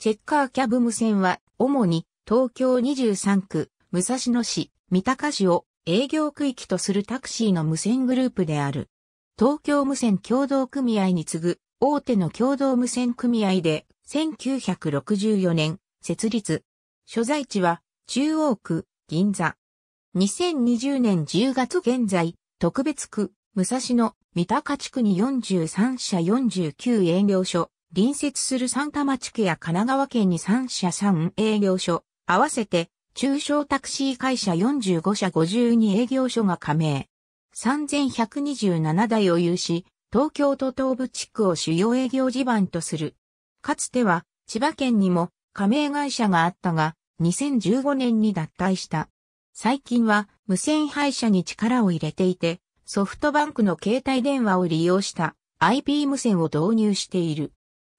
チェッカーキャブ無線は、主に東京23区、武蔵野市、三鷹市を営業区域とするタクシーの無線グループである。東京無線共同組合に次ぐ大手の共同無線組合で1964年設立。所在地は中央区銀座。2020年10月現在特別区武蔵野三鷹地区に43社49営業所隣接する三田町区や神奈川県に3社3営業所、合わせて中小タクシー会社45社52営業所が加盟。3127台を有し、東京都東部地区を主要営業地盤とする。かつては千葉県にも加盟会社があったが、2015年に脱退した。最近は無線配車に力を入れていて、ソフトバンクの携帯電話を利用した IP 無線を導入している。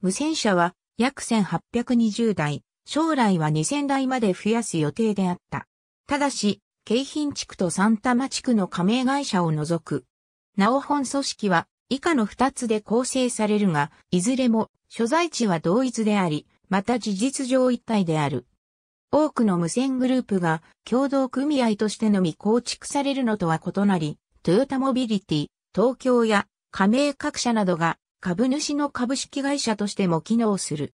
無線車は約1820台、将来は2000台まで増やす予定であった。ただし、京浜地区と三多摩地区の加盟会社を除く。なお本組織は以下の2つで構成されるが、いずれも所在地は同一であり、また事実上一体である。多くの無線グループが共同組合としてのみ構築されるのとは異なり、トヨタモビリティ、東京や加盟各社などが株主の株式会社としても機能する。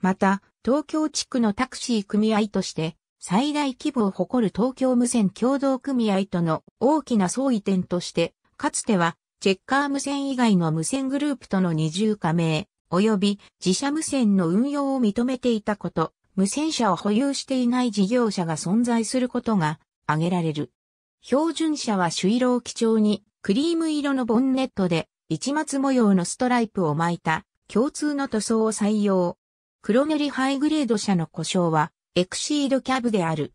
また、東京地区のタクシー組合として、最大規模を誇る東京無線共同組合との大きな相違点として、かつては、チェッカー無線以外の無線グループとの二重加盟、及び自社無線の運用を認めていたこと、無線車を保有していない事業者が存在することが挙げられる。標準車は朱色を基調に、クリーム色のボンネットで、市松模様のストライプを巻いた共通の塗装を採用。黒塗りハイグレード車の故障はエクシードキャブである。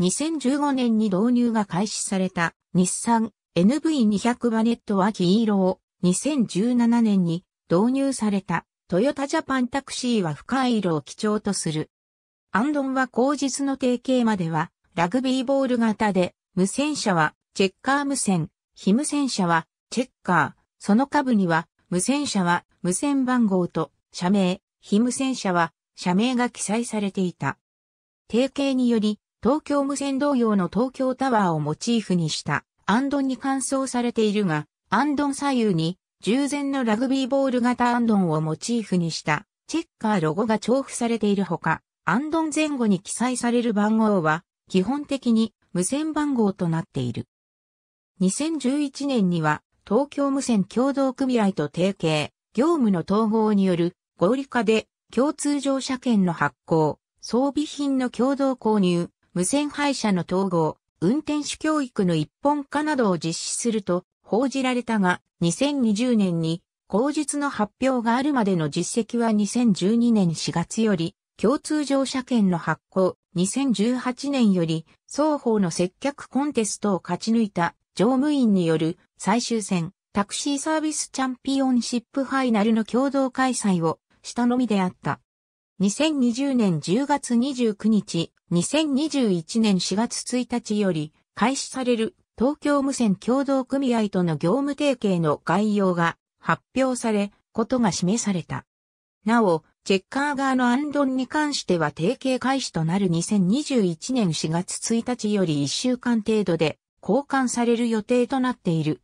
2015年に導入が開始された日産 NV200 バネットは黄色を2017年に導入されたトヨタジャパンタクシーは深い色を基調とする。アンドンは後日の提携まではラグビーボール型で無線車はチェッカー無線、非無線車はチェッカー。その下部には、無線車は無線番号と社名、非無線車は社名が記載されていた。提携により、東京無線同様の東京タワーをモチーフにした、アンドンに換装されているが、アンドン左右に、従前のラグビーボール型アンドンをモチーフにした、チェッカーロゴが重複されているほか、アンドン前後に記載される番号は、基本的に無線番号となっている。2011年には、東京無線協同組合と提携、業務の統合による合理化で共通乗車券の発行、装備品の共同購入、無線配車の統合、運転手教育の一本化などを実施すると報じられたが、2020年に口述の発表があるまでの実績は2012年4月より、共通乗車券の発行、2018年より、双方の接客コンテストを勝ち抜いた乗務員による最終戦タクシーサービスチャンピオンシップファイナルの共同開催をしたのみであった。2020年10月29日、2021年4月1日より開始される東京無線協同組合との業務提携の概要が発表され、ことが示された。なお、チェッカー側のアンドンに関しては提携開始となる2021年4月1日より1週間程度で交換される予定となっている。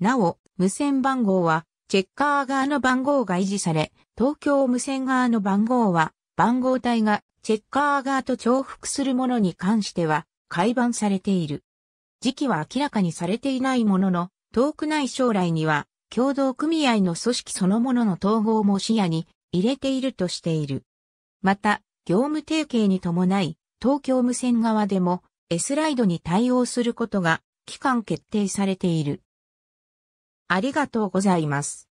なお、無線番号は、チェッカー側の番号が維持され、東京無線側の番号は、番号帯がチェッカー側と重複するものに関しては、改版されている。時期は明らかにされていないものの、遠くない将来には、共同組合の組織そのものの統合も視野に入れているとしている。また、業務提携に伴い、東京無線側でも、S ライドに対応することが期間決定されている。ありがとうございます。